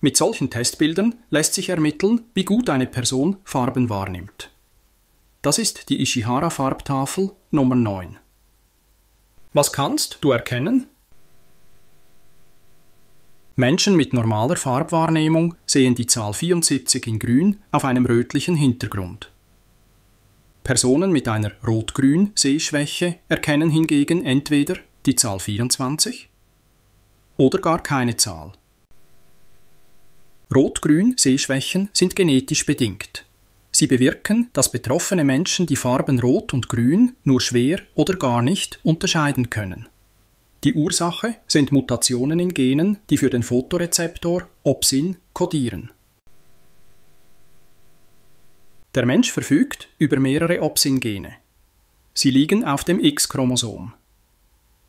Mit solchen Testbildern lässt sich ermitteln, wie gut eine Person Farben wahrnimmt. Das ist die Ishihara-Farbtafel Nummer 9. Was kannst du erkennen? Menschen mit normaler Farbwahrnehmung sehen die Zahl 74 in grün auf einem rötlichen Hintergrund. Personen mit einer rot-grün Sehschwäche erkennen hingegen entweder die Zahl 24 oder gar keine Zahl. Rot-grün Sehschwächen sind genetisch bedingt. Sie bewirken, dass betroffene Menschen die Farben Rot und Grün nur schwer oder gar nicht unterscheiden können. Die Ursache sind Mutationen in Genen, die für den Photorezeptor Opsin kodieren. Der Mensch verfügt über mehrere Opsin-Gene. Sie liegen auf dem X-Chromosom.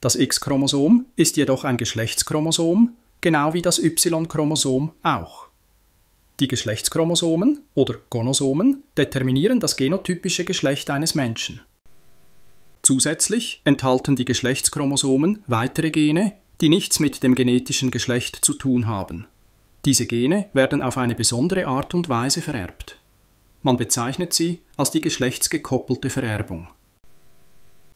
Das X-Chromosom ist jedoch ein Geschlechtschromosom, genau wie das Y-Chromosom auch. Die Geschlechtschromosomen oder Gonosomen determinieren das genotypische Geschlecht eines Menschen. Zusätzlich enthalten die Geschlechtschromosomen weitere Gene, die nichts mit dem genetischen Geschlecht zu tun haben. Diese Gene werden auf eine besondere Art und Weise vererbt. Man bezeichnet sie als die geschlechtsgekoppelte Vererbung.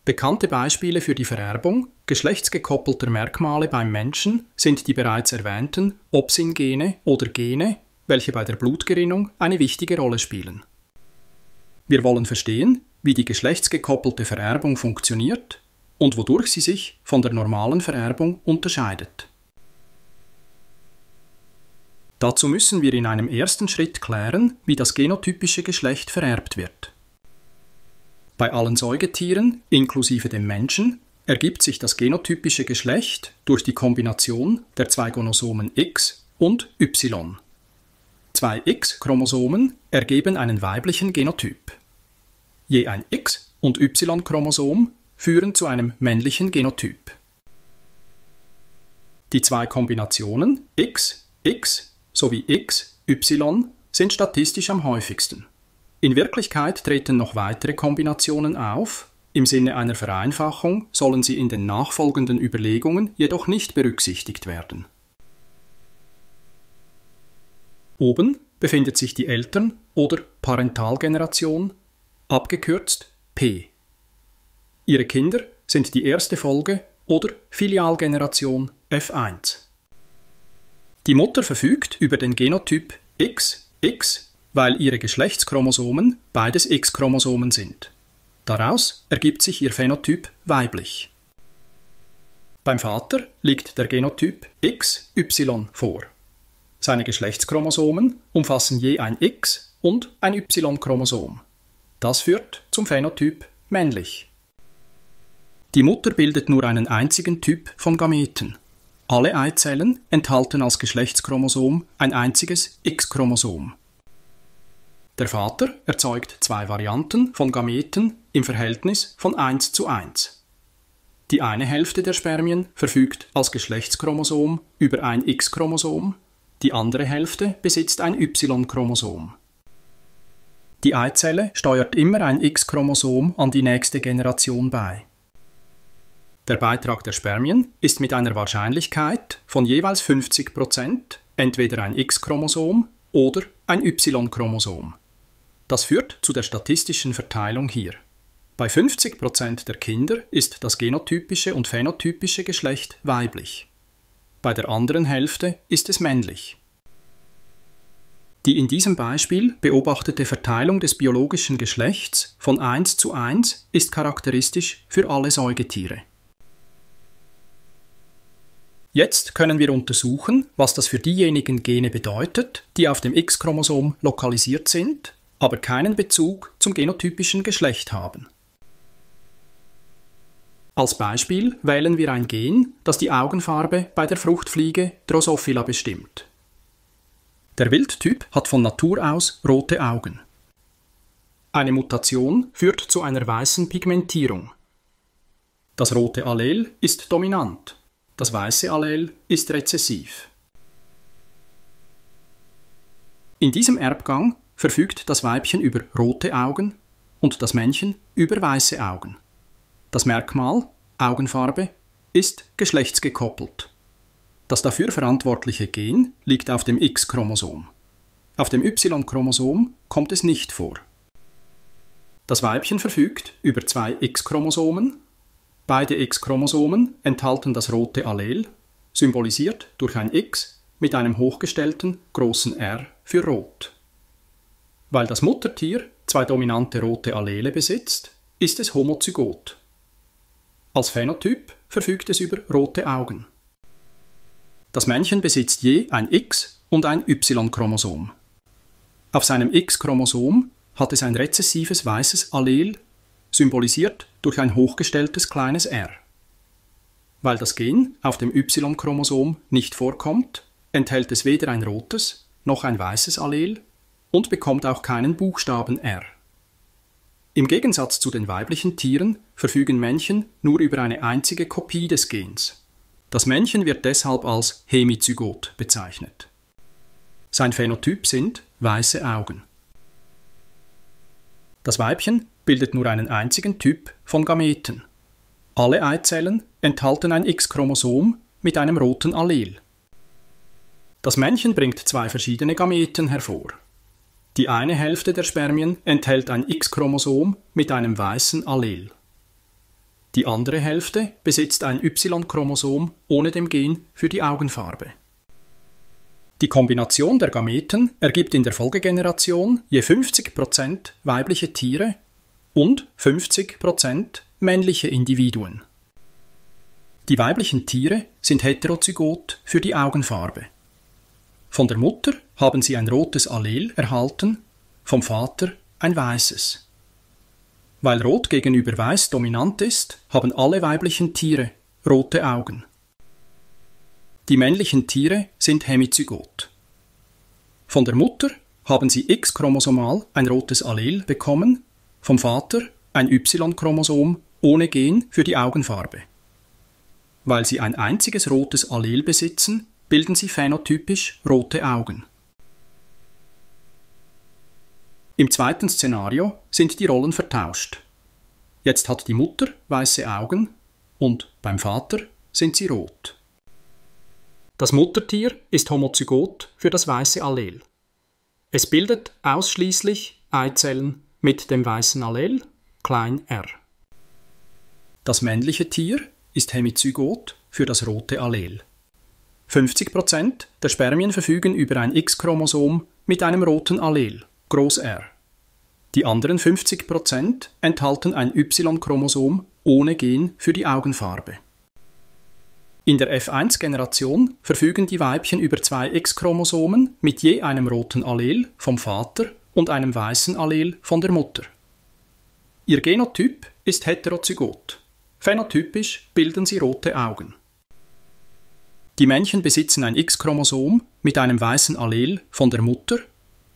Bekannte Beispiele für die Vererbung geschlechtsgekoppelter Merkmale beim Menschen sind die bereits erwähnten Opsin-Gene oder Gene, welche bei der Blutgerinnung eine wichtige Rolle spielen. Wir wollen verstehen, wie die geschlechtsgekoppelte Vererbung funktioniert und wodurch sie sich von der normalen Vererbung unterscheidet. Dazu müssen wir in einem ersten Schritt klären, wie das genotypische Geschlecht vererbt wird. Bei allen Säugetieren, inklusive dem Menschen, ergibt sich das genotypische Geschlecht durch die Kombination der zwei Gonosomen X und Y. Zwei X-Chromosomen ergeben einen weiblichen Genotyp. Je ein X- und Y-Chromosom führen zu einem männlichen Genotyp. Die zwei Kombinationen X, X sowie X, Y sind statistisch am häufigsten. In Wirklichkeit treten noch weitere Kombinationen auf, im Sinne einer Vereinfachung sollen sie in den nachfolgenden Überlegungen jedoch nicht berücksichtigt werden. Oben befindet sich die Eltern- oder Parentalgeneration, abgekürzt P. Ihre Kinder sind die erste Folge oder Filialgeneration F1. Die Mutter verfügt über den Genotyp XX, weil ihre Geschlechtschromosomen beides X-Chromosomen sind. Daraus ergibt sich ihr Phänotyp weiblich. Beim Vater liegt der Genotyp XY vor. Seine Geschlechtschromosomen umfassen je ein X- und ein Y-Chromosom. Das führt zum Phänotyp männlich. Die Mutter bildet nur einen einzigen Typ von Gameten. Alle Eizellen enthalten als Geschlechtschromosom ein einziges X-Chromosom. Der Vater erzeugt zwei Varianten von Gameten im Verhältnis von 1 zu 1. Die eine Hälfte der Spermien verfügt als Geschlechtschromosom über ein X-Chromosom die andere Hälfte besitzt ein Y-Chromosom. Die Eizelle steuert immer ein X-Chromosom an die nächste Generation bei. Der Beitrag der Spermien ist mit einer Wahrscheinlichkeit von jeweils 50 entweder ein X-Chromosom oder ein Y-Chromosom. Das führt zu der statistischen Verteilung hier. Bei 50% der Kinder ist das genotypische und phänotypische Geschlecht weiblich bei der anderen Hälfte ist es männlich. Die in diesem Beispiel beobachtete Verteilung des biologischen Geschlechts von 1 zu 1 ist charakteristisch für alle Säugetiere. Jetzt können wir untersuchen, was das für diejenigen Gene bedeutet, die auf dem X-Chromosom lokalisiert sind, aber keinen Bezug zum genotypischen Geschlecht haben. Als Beispiel wählen wir ein Gen, das die Augenfarbe bei der Fruchtfliege Drosophila bestimmt. Der Wildtyp hat von Natur aus rote Augen. Eine Mutation führt zu einer weißen Pigmentierung. Das rote Allel ist dominant, das weiße Allel ist rezessiv. In diesem Erbgang verfügt das Weibchen über rote Augen und das Männchen über weiße Augen. Das Merkmal Augenfarbe ist geschlechtsgekoppelt. Das dafür verantwortliche Gen liegt auf dem X-Chromosom. Auf dem Y-Chromosom kommt es nicht vor. Das Weibchen verfügt über zwei X-Chromosomen. Beide X-Chromosomen enthalten das rote Allel, symbolisiert durch ein X mit einem hochgestellten großen R für Rot. Weil das Muttertier zwei dominante rote Allele besitzt, ist es homozygot. Als Phänotyp verfügt es über rote Augen. Das Männchen besitzt je ein X- und ein Y-Chromosom. Auf seinem X-Chromosom hat es ein rezessives weißes Allel, symbolisiert durch ein hochgestelltes kleines r. Weil das Gen auf dem Y-Chromosom nicht vorkommt, enthält es weder ein rotes noch ein weißes Allel und bekommt auch keinen Buchstaben r. Im Gegensatz zu den weiblichen Tieren verfügen Männchen nur über eine einzige Kopie des Gens. Das Männchen wird deshalb als hemizygot bezeichnet. Sein Phänotyp sind weiße Augen. Das Weibchen bildet nur einen einzigen Typ von Gameten. Alle Eizellen enthalten ein X-Chromosom mit einem roten Allel. Das Männchen bringt zwei verschiedene Gameten hervor. Die eine Hälfte der Spermien enthält ein X-Chromosom mit einem weißen Allel. Die andere Hälfte besitzt ein Y-Chromosom ohne dem Gen für die Augenfarbe. Die Kombination der Gameten ergibt in der Folgegeneration je 50% weibliche Tiere und 50% männliche Individuen. Die weiblichen Tiere sind heterozygot für die Augenfarbe. Von der Mutter haben sie ein rotes Allel erhalten, vom Vater ein weißes. Weil Rot gegenüber Weiß dominant ist, haben alle weiblichen Tiere rote Augen. Die männlichen Tiere sind hemizygot. Von der Mutter haben sie X-chromosomal ein rotes Allel bekommen, vom Vater ein Y-Chromosom ohne Gen für die Augenfarbe. Weil sie ein einziges rotes Allel besitzen, bilden sie phänotypisch rote Augen. Im zweiten Szenario sind die Rollen vertauscht. Jetzt hat die Mutter weiße Augen und beim Vater sind sie rot. Das Muttertier ist homozygot für das weiße Allel. Es bildet ausschließlich Eizellen mit dem weißen Allel, klein r. Das männliche Tier ist hemizygot für das rote Allel. 50% der Spermien verfügen über ein X-Chromosom mit einem roten Allel. Groß R. Die anderen 50% enthalten ein Y-Chromosom ohne Gen für die Augenfarbe. In der F1-Generation verfügen die Weibchen über zwei X-Chromosomen mit je einem roten Allel vom Vater und einem weißen Allel von der Mutter. Ihr Genotyp ist heterozygot. Phänotypisch bilden sie rote Augen. Die Männchen besitzen ein X-Chromosom mit einem weißen Allel von der Mutter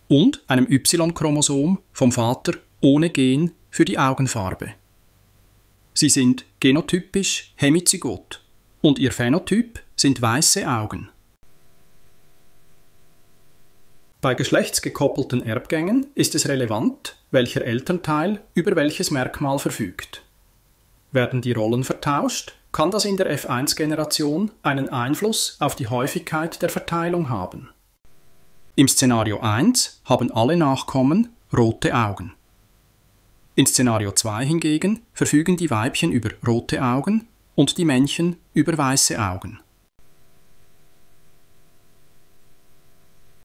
und einem Y-Chromosom vom Vater ohne Gen für die Augenfarbe. Sie sind genotypisch hemizygot und ihr Phänotyp sind weiße Augen. Bei geschlechtsgekoppelten Erbgängen ist es relevant, welcher Elternteil über welches Merkmal verfügt. Werden die Rollen vertauscht, kann das in der F1-Generation einen Einfluss auf die Häufigkeit der Verteilung haben. Im Szenario 1 haben alle Nachkommen rote Augen. In Szenario 2 hingegen verfügen die Weibchen über rote Augen und die Männchen über weiße Augen.